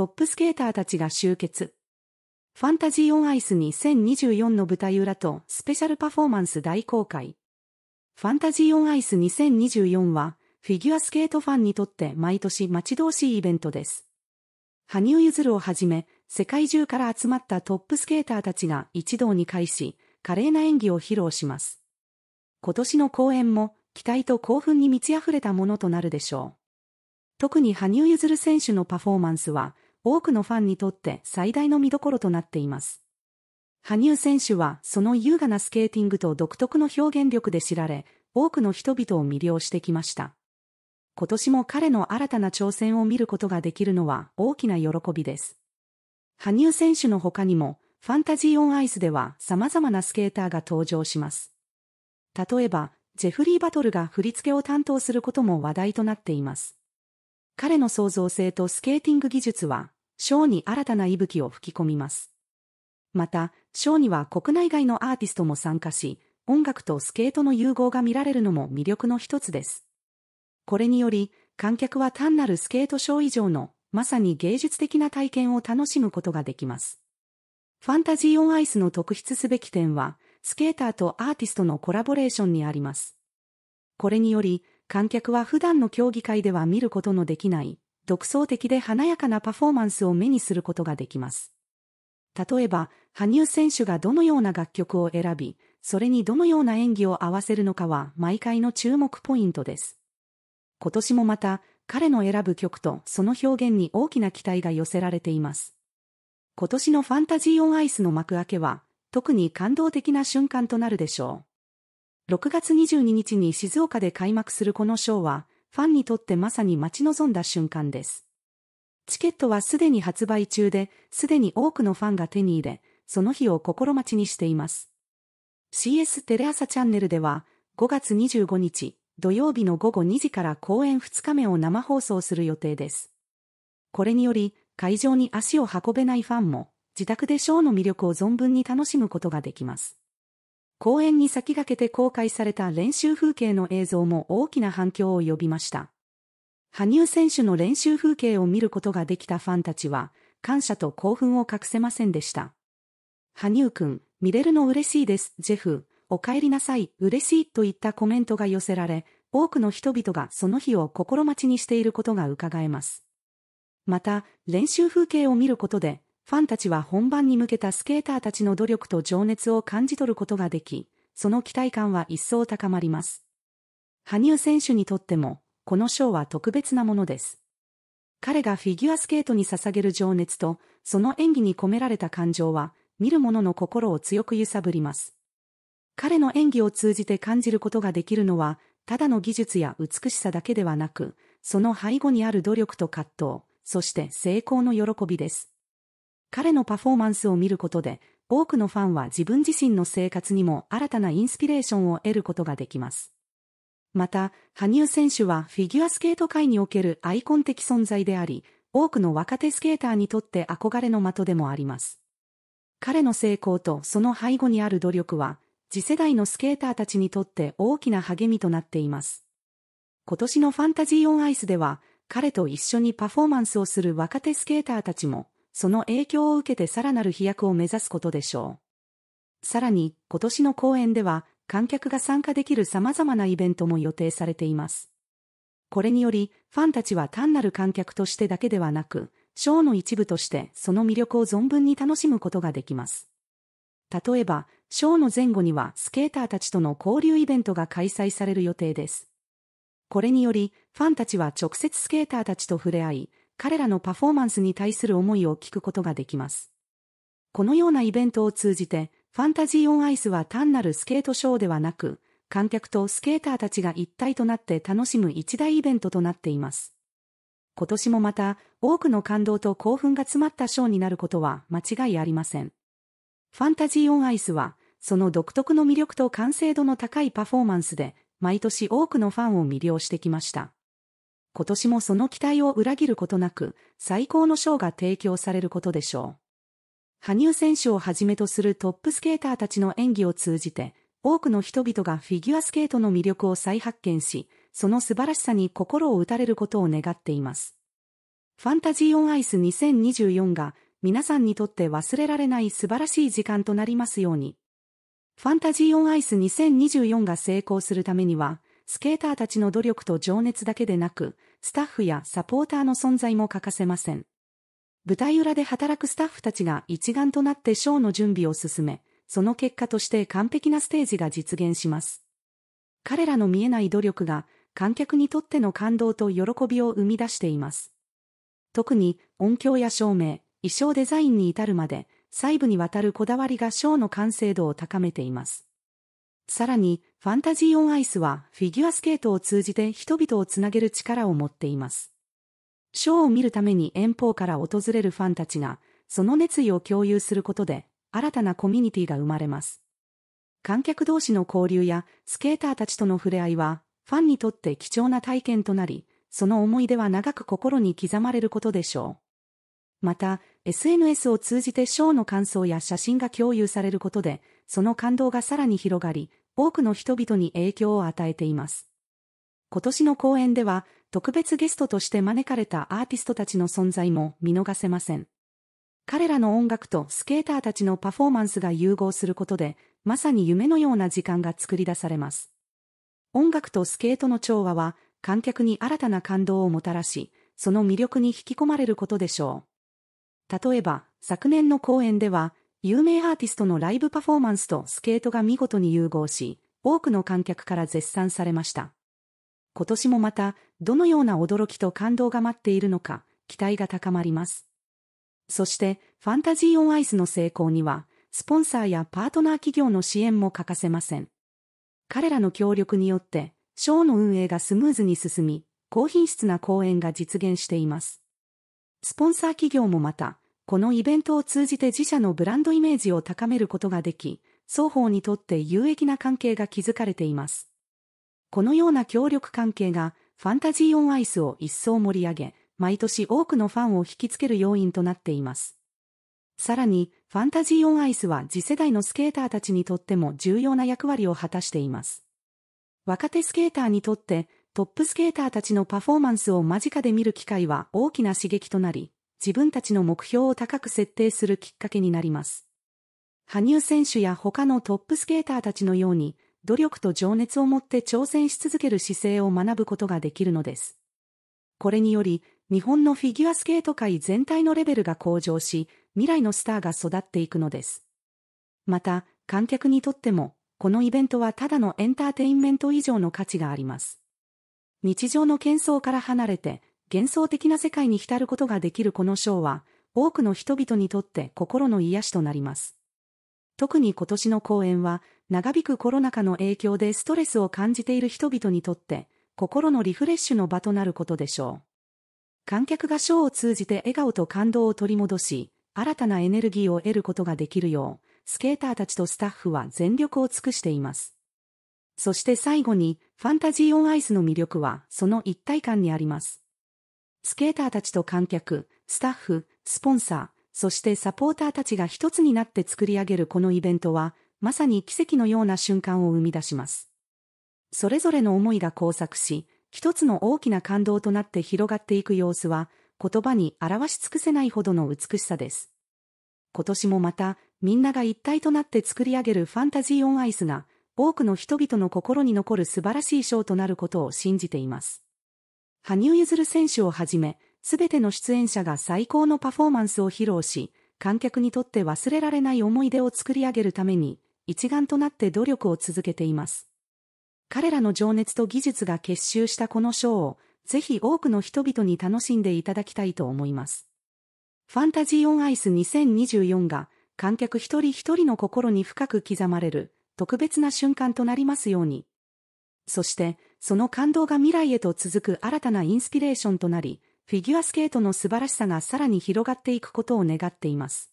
トップスケーターたちが集結。ファンタジー・オン・アイス2024の舞台裏とスペシャルパフォーマンス大公開。ファンタジー・オン・アイス2024は、フィギュアスケートファンにとって毎年待ち遠しいイベントです。羽生結弦をはじめ、世界中から集まったトップスケーターたちが一堂に会し、華麗な演技を披露します。今年の公演も、期待と興奮に満ち溢れたものとなるでしょう。特に羽生結弦選手のパフォーマンスは、多くのファンにとって最大の見どころとなっています。羽生選手はその優雅なスケーティングと独特の表現力で知られ、多くの人々を魅了してきました。今年も彼の新たな挑戦を見ることができるのは大きな喜びです。羽生選手の他にも、ファンタジー・オン・アイスでは様々なスケーターが登場します。例えば、ジェフリー・バトルが振り付けを担当することも話題となっています。彼の創造性とスケーティング技術は、ショーに新たな息吹を吹き込みます。また、ショーには国内外のアーティストも参加し、音楽とスケートの融合が見られるのも魅力の一つです。これにより、観客は単なるスケートショー以上の、まさに芸術的な体験を楽しむことができます。ファンタジー・オン・アイスの特筆すべき点は、スケーターとアーティストのコラボレーションにあります。これにより、観客は普段の競技会では見ることのできない、独創的で華やかなパフォーマンスを目にすることができます。例えば、羽生選手がどのような楽曲を選び、それにどのような演技を合わせるのかは毎回の注目ポイントです。今年もまた、彼の選ぶ曲とその表現に大きな期待が寄せられています。今年のファンタジーオンアイスの幕開けは、特に感動的な瞬間となるでしょう。6月22日に静岡で開幕するこのショーは、ファンにとってまさに待ち望んだ瞬間です。チケットはすでに発売中で、すでに多くのファンが手に入れ、その日を心待ちにしています。CS テレ朝チャンネルでは、5月25日、土曜日の午後2時から公演2日目を生放送する予定です。これにより、会場に足を運べないファンも、自宅でショーの魅力を存分に楽しむことができます。公演に先駆けて公開された練習風景の映像も大きな反響を呼びました。羽生選手の練習風景を見ることができたファンたちは、感謝と興奮を隠せませんでした。羽生くん、見れるの嬉しいです、ジェフ、お帰りなさい、嬉しいといったコメントが寄せられ、多くの人々がその日を心待ちにしていることが伺えます。また、練習風景を見ることで、ファンたちは本番に向けたスケーターたちの努力と情熱を感じ取ることができ、その期待感は一層高まります。羽生選手にとっても、この賞は特別なものです。彼がフィギュアスケートに捧げる情熱と、その演技に込められた感情は、見る者の心を強く揺さぶります。彼の演技を通じて感じることができるのは、ただの技術や美しさだけではなく、その背後にある努力と葛藤、そして成功の喜びです。彼のパフォーマンスを見ることで、多くのファンは自分自身の生活にも新たなインスピレーションを得ることができます。また、羽生選手はフィギュアスケート界におけるアイコン的存在であり、多くの若手スケーターにとって憧れの的でもあります。彼の成功とその背後にある努力は、次世代のスケーターたちにとって大きな励みとなっています。今年のファンタジーオンアイスでは、彼と一緒にパフォーマンスをする若手スケーターたちも、その影響を受けてさらなる飛躍を目指すことでしょう。さらに、今年の公演では、観客が参加できる様々なイベントも予定されています。これにより、ファンたちは単なる観客としてだけではなく、ショーの一部としてその魅力を存分に楽しむことができます。例えば、ショーの前後にはスケーターたちとの交流イベントが開催される予定です。これにより、ファンたちは直接スケーターたちと触れ合い、彼らのパフォーマンスに対する思いを聞くことができます。このようなイベントを通じて、ファンタジー・オン・アイスは単なるスケートショーではなく、観客とスケーターたちが一体となって楽しむ一大イベントとなっています。今年もまた、多くの感動と興奮が詰まったショーになることは間違いありません。ファンタジー・オン・アイスは、その独特の魅力と完成度の高いパフォーマンスで、毎年多くのファンを魅了してきました。今年もその期待を裏切ることなく、最高の賞が提供されることでしょう。羽生選手をはじめとするトップスケーターたちの演技を通じて、多くの人々がフィギュアスケートの魅力を再発見し、その素晴らしさに心を打たれることを願っています。ファンタジーオンアイス2024が皆さんにとって忘れられない素晴らしい時間となりますように。ファンタジーオンアイス2024が成功するためには、スケーターたちの努力と情熱だけでなく、スタッフやサポーターの存在も欠かせません。舞台裏で働くスタッフたちが一丸となってショーの準備を進め、その結果として完璧なステージが実現します。彼らの見えない努力が、観客にとっての感動と喜びを生み出しています。特に、音響や照明、衣装デザインに至るまで、細部にわたるこだわりがショーの完成度を高めています。さらに、ファンタジー・オン・アイスはフィギュアスケートを通じて人々をつなげる力を持っています。ショーを見るために遠方から訪れるファンたちが、その熱意を共有することで、新たなコミュニティが生まれます。観客同士の交流やスケーターたちとの触れ合いは、ファンにとって貴重な体験となり、その思い出は長く心に刻まれることでしょう。また、SNS を通じてショーの感想や写真が共有されることで、その感動がさらに広がり、多くの人々に影響を与えています。今年の公演では、特別ゲストとして招かれたアーティストたちの存在も見逃せません。彼らの音楽とスケーターたちのパフォーマンスが融合することで、まさに夢のような時間が作り出されます。音楽とスケートの調和は、観客に新たな感動をもたらし、その魅力に引き込まれることでしょう。例えば、昨年の公演では、有名アーティストのライブパフォーマンスとスケートが見事に融合し、多くの観客から絶賛されました。今年もまた、どのような驚きと感動が待っているのか、期待が高まります。そして、ファンタジー・オン・アイスの成功には、スポンサーやパートナー企業の支援も欠かせません。彼らの協力によって、ショーの運営がスムーズに進み、高品質な公演が実現しています。スポンサー企業もまた、このイベントを通じて自社のブランドイメージを高めることができ、双方にとって有益な関係が築かれています。このような協力関係が、ファンタジー・オン・アイスを一層盛り上げ、毎年多くのファンを引きつける要因となっています。さらに、ファンタジー・オン・アイスは次世代のスケーターたちにとっても重要な役割を果たしています。若手スケーターにとって、トップスケーターたちのパフォーマンスを間近で見る機会は大きな刺激となり、自分たちの目標を高く設定するきっかけになります。羽生選手や他のトップスケーターたちのように、努力と情熱を持って挑戦し続ける姿勢を学ぶことができるのです。これにより、日本のフィギュアスケート界全体のレベルが向上し、未来のスターが育っていくのです。また、観客にとっても、このイベントはただのエンターテインメント以上の価値があります。日常の喧騒から離れて、幻想的な世界に浸ることができるこのショーは、多くの人々にとって心の癒しとなります。特に今年の公演は、長引くコロナ禍の影響でストレスを感じている人々にとって、心のリフレッシュの場となることでしょう。観客がショーを通じて笑顔と感動を取り戻し、新たなエネルギーを得ることができるよう、スケーターたちとスタッフは全力を尽くしています。そして最後に、ファンタジーオンアイスの魅力はその一体感にあります。スケーターたちと観客、スタッフ、スポンサー、そしてサポーターたちが一つになって作り上げるこのイベントは、まさに奇跡のような瞬間を生み出します。それぞれの思いが交錯し、一つの大きな感動となって広がっていく様子は、言葉に表し尽くせないほどの美しさです。今年もまた、みんなが一体となって作り上げるファンタジー・オン・アイスが、多くの人々の心に残る素晴らしいショーとなることを信じています。羽生結弦選手をはじめ、すべての出演者が最高のパフォーマンスを披露し、観客にとって忘れられない思い出を作り上げるために、一丸となって努力を続けています。彼らの情熱と技術が結集したこのショーを、ぜひ多くの人々に楽しんでいただきたいと思います。ファンタジー・オン・アイス2024が、観客一人一人の心に深く刻まれる、特別な瞬間となりますように。そして、その感動が未来へと続く新たなインスピレーションとなり、フィギュアスケートの素晴らしさがさらに広がっていくことを願っています。